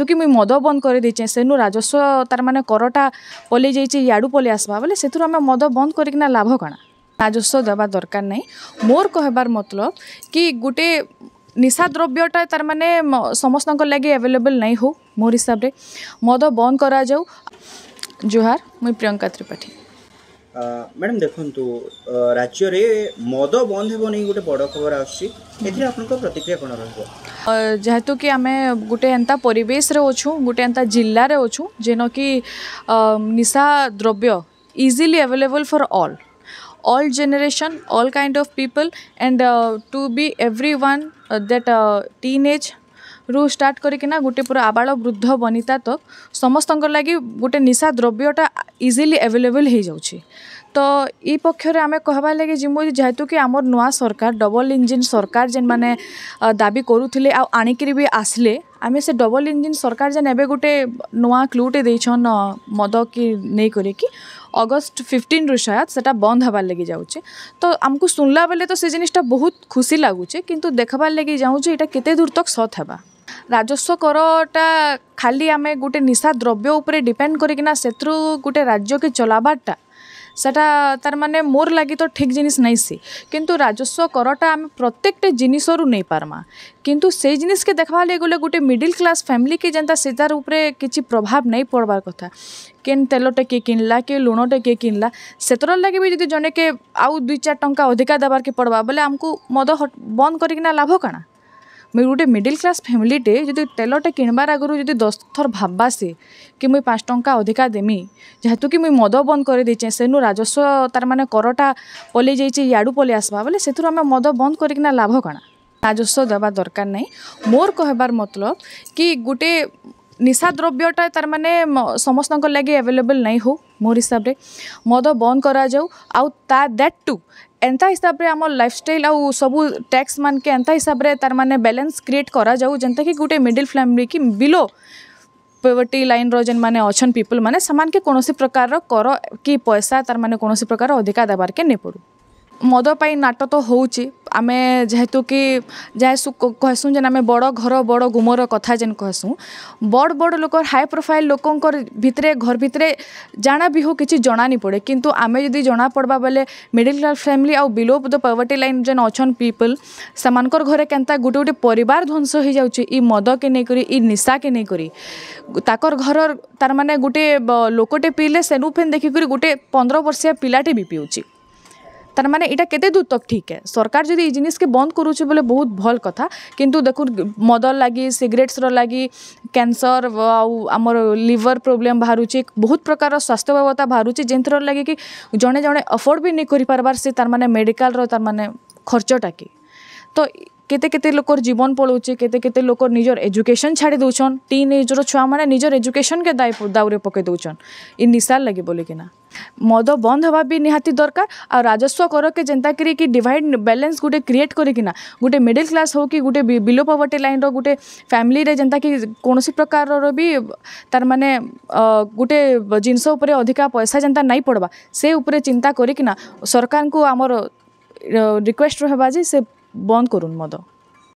ତୁକି ମୁଇଁ ମଦ ବନ୍ଦ କରିଦେଇଛେଁ ସେନୁ ରାଜସ୍ୱ ତାର୍ ମାନେ କରଟା ପଲେଇ ଯାଇଛେ ଇଆଡ଼ୁ ପଲେଇ ଆସ୍ବା ବେଲେ ସେଥିରୁ ଆମେ ମଦ ବନ୍ଦ କରିକିନା ଲାଭ କାଣା ରାଜସ୍ୱ ଦେବା ଦରକାର ନାହିଁ ମୋର କହିବାର ମତଲବ କି ଗୋଟେ ନିଶା ଦ୍ରବ୍ୟଟା ତାର ମାନେ ସମସ୍ତଙ୍କ ଲାଗି ଆଭେଲେବଲ୍ ନାଇଁ ହଉ ମୋର ହିସାବରେ ମଦ ବନ୍ଦ କରାଯାଉ ଜୁହାର ମୁଇଁ ପ୍ରିୟଙ୍କା ତ୍ରିପାଠୀ ମ୍ୟାଡ଼ାମ୍ ଦେଖନ୍ତୁ ରାଜ୍ୟରେ ମଦ ବନ୍ଦ ହେବନି ଗୋଟେ ବଡ଼ ଖବର ଆସୁଛି ଏଥିରେ ଆପଣଙ୍କ ପ୍ରତିକ୍ରିୟା କ'ଣ ରହିବ ଯେହେତୁକି ଆମେ ଗୋଟେ ଏନ୍ତା ପରିବେଶରେ ଅଛୁ ଗୋଟେ ଏନ୍ତା ଜିଲ୍ଲାରେ ଅଛୁ ଯେନକି ନିଶା ଦ୍ରବ୍ୟ easily available for all all generation all kind of people and to be be everyone uh, that uh, ରୁ ଷ୍ଟାର୍ଟ କରିକିନା ଗୋଟେ ପୁରା ଆବାଳ ବୃଦ୍ଧ ବନିତା ତକ୍ ସମସ୍ତଙ୍କର ଲାଗି ଗୋଟେ ନିଶା ଦ୍ରବ୍ୟଟା ଇଜିଲି ଆଭେଲେବଲ୍ ହେଇଯାଉଛି ତ ଇ ପକ୍ଷରେ ଆମେ କହେବାର୍ ଲାଗି ଯିମୁ କି ଆମର୍ ନୂଆ ସରକାର ଡବଲ୍ ଇଞ୍ଜିନ୍ ସରକାର ଯେନ୍ମାନେ ଦାବି କରୁଥିଲେ ଆଉ ଆଣିକିରି ବି ଆସ୍ଲେ ଆମେ ସେ ଡବଲ୍ ଇଞ୍ଜିନ୍ ସରକାର ଯେନ୍ ଏବେ ଗୁଟେ ନୂଆ କ୍ଲୁଟେ ଦେଇଛନ୍ ମଦ କି ନେଇକରି କି ଅଗଷ୍ଟ ଫିଫ୍ଟିନ୍ରୁ ସାୟଦ୍ ସେଟା ବନ୍ଦ ହେବାର୍ ଲାଗି ଯାଉଛେ ତ ଆମ୍କୁ ଶୁଣ୍ଲା ବେଲେ ତ ସେ ଜିନିଷ୍ଟା ବହୁତ ଖୁସି ଲାଗୁଛେ କିନ୍ତୁ ଦେଖ୍ବାର୍ ଲାଗି ଯାଉଛେ ଏଇଟା କେତେ ଦୂର୍ ତକ୍ ସତ୍ ହେବା ରାଜସ୍ୱ କରଟା ଖାଲି ଆମେ ଗୋଟେ ନିଶା ଦ୍ରବ୍ୟ ଉପରେ ଡିପେଣ୍ଡ୍ କରିକିନା ସେଥିରୁ ଗୋଟେ ରାଜ୍ୟକେ ଚଲାବାର୍ଟା सेटा तार माने मोर लगी तो ठीक जिनिस नहीं सी किंतु राजस्व करटा आम प्रत्येक जिनसरू नहीं पार्मा किंतु से जिनके देखा गोले गोटे मिडिल क्लास फैमिली के जेनता सीधार उपरे किसी प्रभाव नहीं पड़वार कथा किन तेलटे किए किनला किए लुणटे किए किनला से लगे भी जो जने के दुई चार टाँग अधिका देवार पड़वा बोले आमको मद बंद करना लाभ काणा গোটে ମିଡ଼ିଲ୍ କ୍ଲାସ୍ ଫ୍ୟାମିଲିଟେ ଯଦି ତେଲଟେ କିଣିବାର ଆଗରୁ ଯଦି ଦଶ ଥର ଭାବବା ସେ କି ମୁଇଁ ପାଞ୍ଚ ଟଙ୍କା ଅଧିକା ଦେମି ଯେହେତୁ କି ମୁଇଁ ମଦ ବନ୍ଦ କରିଦେଇଛେ ସେନୁ ରାଜସ୍ୱ ତାର ମାନେ କରଟା ପଲେଇ ଯାଇଛେ ଇଆଡ଼ୁ ପଲେଇ ଆସ୍ବା ବୋଲେ ସେଥିରୁ ଆମେ ମଦ ବନ୍ଦ କରିକିନା ଲାଭ କାଣା ରାଜସ୍ୱ ଦେବା ଦରକାର ନାହିଁ ମୋର କହିବାର ମତଲବ କି ଗୋଟେ ନିଶା ଦ୍ରବ୍ୟଟା ତାର ମାନେ ସମସ୍ତଙ୍କ ଲାଗି ଆଭେଲେବଲ୍ ନାଇଁ ହଉ ମୋ ହିସାବରେ ମଦ ବନ୍ଦ କରାଯାଉ ଆଉ ତା ଦ୍ୟାଟ୍ ଟୁ ଏନ୍ତା ହିସାବରେ ଆମର ଲାଇଫଷ୍ଟାଇଲ୍ ଆଉ ସବୁ ଟ୍ୟାକ୍ସ ମାନକେ ଏନ୍ତା ହିସାବରେ ତାର ମାନେ ବାଲାନ୍ସ କ୍ରିଏଟ୍ କରାଯାଉ ଯେନ୍ତାକି ଗୋଟେ ମିଡ଼ିଲ୍ ଫ୍ୟାମିଲି କି ବିଲୋ ପେଭର୍ଟି ଲାଇନ୍ର ଯେନ୍ମାନେ ଅଛନ୍ ପିପୁଲ୍ ମାନେ ସେମାନକେ କୌଣସି ପ୍ରକାରର କର କି ପଇସା ତାର ମାନେ କୌଣସି ପ୍ରକାର ଅଧିକା ଦେବାର୍କେ ନେଇ ପଡ଼ୁ ମଦ ପାଇଁ ନାଟ ତ ହେଉଛି ଆମେ ଯେହେତୁ କି ଯାଏ କହେସୁଁ ଯେନ୍ ଆମେ ବଡ଼ ଘର ବଡ଼ ଗୁମର କଥା ଯେନ୍ କହେସୁଁ ବଡ଼ ବଡ଼ ଲୋକର ହାଇ ପ୍ରୋଫାଇଲ୍ ଲୋକଙ୍କର ଭିତରେ ଘର ଭିତରେ ଜାଣା ବି ହଉ କିଛି ଜଣା ନି ପଡ଼େ କିନ୍ତୁ ଆମେ ଯଦି ଜଣା ପଡ଼ବା ବେଲେ ମିଡ଼ିଲ୍ କ୍ଲାସ୍ ଫ୍ୟାମିଲି ଆଉ ବିଲୋ ଦ ପଭର୍ଟି ଲାଇନ୍ ଯେନ୍ ଅଛନ୍ ପିପଲ୍ ସେମାନଙ୍କର ଘରେ କେନ୍ତା ଗୋଟେ ଗୋଟେ ପରିବାର ଧ୍ୱଂସ ହେଇଯାଉଛି ଇ ମଦକେ ନେଇକରି ଇ ନିଶାକେ ନେଇକରି ତାକର ଘରର ତାର ମାନେ ଗୋଟେ ଲୋକଟେ ପିଇଲେ ସେନୁ ଫେନ୍ ଦେଖିକରି ଗୋଟେ ପନ୍ଦର ବର୍ଷିଆ ପିଲାଟେ ବି ପିଉଛି তার মানে এটা কেতে দূর তক ঠিক হ্যাঁ সরকার যদি এই জিনিসকে বন্ধ করুছে বলে বহুত ভাল কথা কিন্তু দেখুন মদ লাগি সিগারেটসর লাগি ক্যান্সর আমার লিভর প্রোবলেম বাহুছে বহুত প্রকার স্বাস্থ্য ব্যবতা বাহুছে যেথর লাগে কি জনে জনে অফোর্ড বি নেই করে পারবার সে তার মানে মেডিকালর তার মানে খরচটাকে তো केते केते लोकर जीवन पलाउचे केते केते लोकर निजर एजुकेशन छाड़ दौन टीन एजर छुआ मैंने निजर एजुकेशन के दाय दाऊ पकई दौन इ निशार लगे बोल बोलिकिना मद बंद हवा भी निहाती दरकार आ राजस्व कर के जेन्ता कर डिवाइड बैलेंस गुटे क्रिएट करना गोटे मिडिल क्लास हो कि गोटे बिलो पवर्टी लाइन रोटे फैमिली रे जेन्ता कि कौन सी प्रकार रो भी तार मैंने गोटे जिनस अधिका पैसा जेन्ता नहीं पड़वा से उपरे चिंता करना सरकार को आमर रिक्वेस्ट रहा जी से बंद करून मदो